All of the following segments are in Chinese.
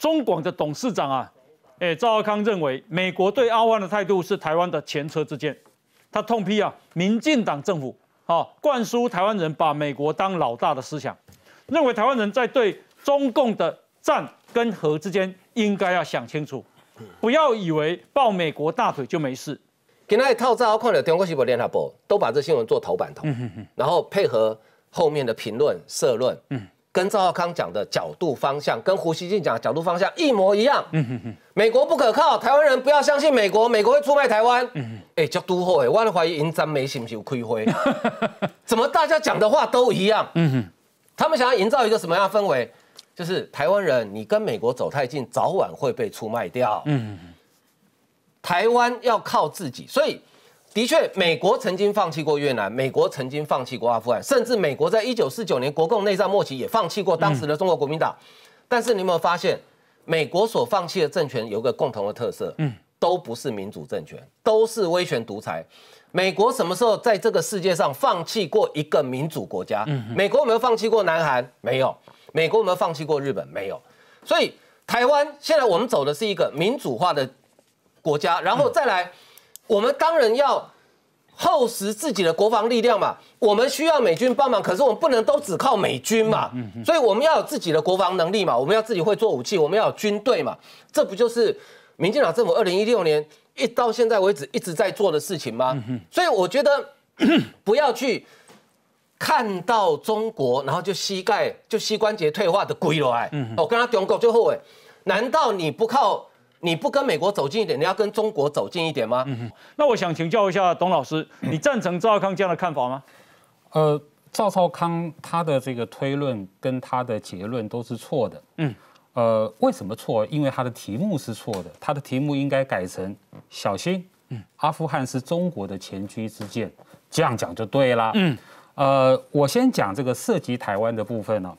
中广的董事长啊，哎，赵阿康认为美国对阿湾的态度是台湾的前车之鉴。他痛批啊，民进党政府啊，灌输台湾人把美国当老大的思想，认为台湾人在对中共的战跟和之间应该要想清楚，不要以为抱美国大腿就没事。今天一套早看了，中国时报联合报都把这新闻做头版头，然后配合后面的评论社论。嗯。跟赵浩康讲的角度方向，跟胡锡进讲角度方向一模一样。嗯哼哼，美国不可靠，台湾人不要相信美国，美国会出卖台湾。嗯嗯，哎，角度哎，我还怀疑银山梅是不是有亏灰？怎么大家讲的话都一样？嗯他们想要营造一个什么样的氛围？就是台湾人，你跟美国走太近，早晚会被出卖掉。嗯，台湾要靠自己，所以。的确，美国曾经放弃过越南，美国曾经放弃过阿富汗，甚至美国在一九四九年国共内战末期也放弃过当时的中国国民党。但是你有没有发现，美国所放弃的政权有个共同的特色，嗯，都不是民主政权，都是威权独裁。美国什么时候在这个世界上放弃过一个民主国家？嗯、美国有没有放弃过南韩？没有。美国有没有放弃过日本？没有。所以台湾现在我们走的是一个民主化的国家，然后再来。我们当然要厚实自己的国防力量嘛，我们需要美军帮忙，可是我们不能都只靠美军嘛，所以我们要有自己的国防能力嘛，我们要自己会做武器，我们要有军队嘛，这不就是民进党政府二零一六年一到现在为止一直在做的事情吗？所以我觉得 不要去看到中国，然后就膝盖就膝关节退化的鬼来，哎，我跟他中国最后哎，难道你不靠？你不跟美国走近一点，你要跟中国走近一点吗？嗯，那我想请教一下董老师，你赞成赵康这样的看法吗？呃，赵少康他的这个推论跟他的结论都是错的。嗯，呃，为什么错？因为他的题目是错的，他的题目应该改成“小心，阿富汗是中国的前驱之剑”，这样讲就对了。嗯，呃，我先讲这个涉及台湾的部分呢。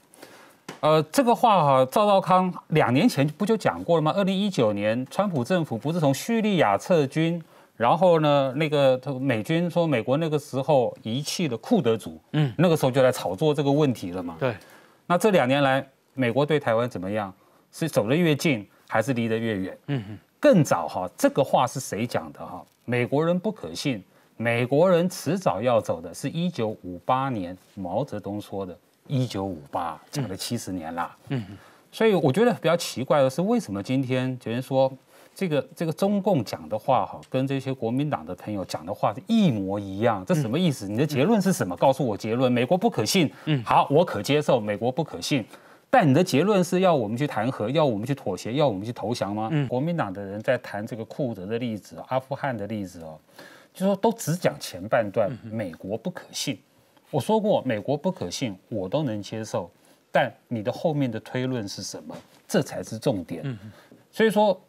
呃，这个话哈，赵少康两年前不就讲过了吗？二零一九年，川普政府不是从叙利亚撤军，然后呢，那个美军说美国那个时候遗弃了库德族，嗯，那个时候就来炒作这个问题了嘛。对，那这两年来，美国对台湾怎么样？是走得越近还是离得越远？嗯更早哈，这个话是谁讲的哈？美国人不可信，美国人迟早要走的，是一九五八年毛泽东说的。一九五八，讲了七十年了。嗯，所以我觉得比较奇怪的是，为什么今天有人说这个这个中共讲的话，哈，跟这些国民党的朋友讲的话是一模一样？这什么意思？你的结论是什么？告诉我结论。美国不可信。嗯，好，我可接受。美国不可信，但你的结论是要我们去谈和，要我们去妥协，要我们去投降吗？国民党的人在谈这个库德的例子、阿富汗的例子哦，就说都只讲前半段，美国不可信。我说过美国不可信，我都能接受，但你的后面的推论是什么？这才是重点。所以说，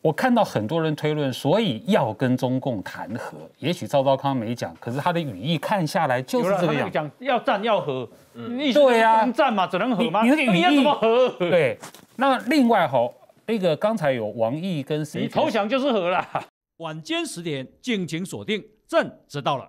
我看到很多人推论，所以要跟中共谈和。也许赵昭康没讲，可是他的语义看下来就是这个样。讲要战要和，你对呀，能战吗？只能和吗？你要怎么和？对。那另外哈，那个刚才有王毅跟谁？你投降就是和了。晚间十点，敬请锁定《朕知道了》。